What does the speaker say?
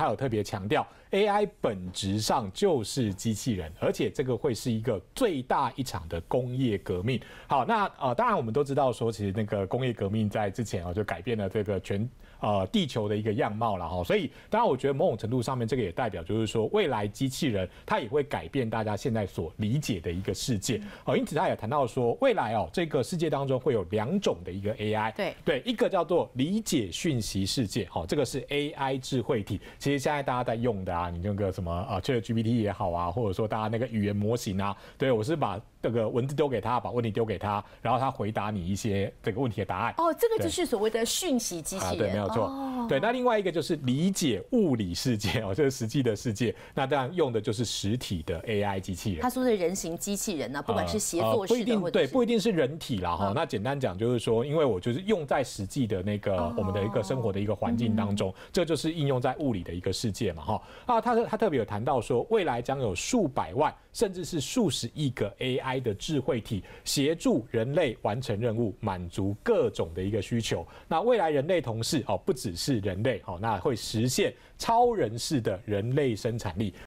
他有特别强调，AI 本质上就是机器人，而且这个会是一个最大一场的工业革命。好，那呃，当然我们都知道，说其实那个工业革命在之前哦，就改变了这个全呃地球的一个样貌了哈。所以，当然我觉得某种程度上面，这个也代表就是说，未来机器人它也会改变大家现在所理解的一个世界。好，因此他也谈到说，未来哦，这个世界当中会有两种的一个 AI，对对，一个叫做理解讯息世界，好，这个是 AI 智慧体。其实现在大家在用的啊，你那个什么啊，ChatGPT 也好啊，或者说大家那个语言模型啊，对我是把这个文字丢给他，把问题丢给他，然后他回答你一些这个问题的答案。哦，这个就是所谓的讯息机器人，对，没有错。对，那另外一个就是理解物理世界哦，就是实际的世界，那当然用的就是实体的 AI 机器人。他说的人形机器人呢，不管是协作式，不一定对，不一定是人体了哈。那简单讲就是说，因为我就是用在实际的那个我们的一个生活的一个环境当中，这就是应用在物理的一个世界嘛哈。啊，他他特别有谈到说，未来将有数百万甚至是数十亿个 AI 的智慧体协助人类完成任务，满足各种的一个需求。那未来人类同事哦，不只是人类，好，那会实现超人式的人类生产力。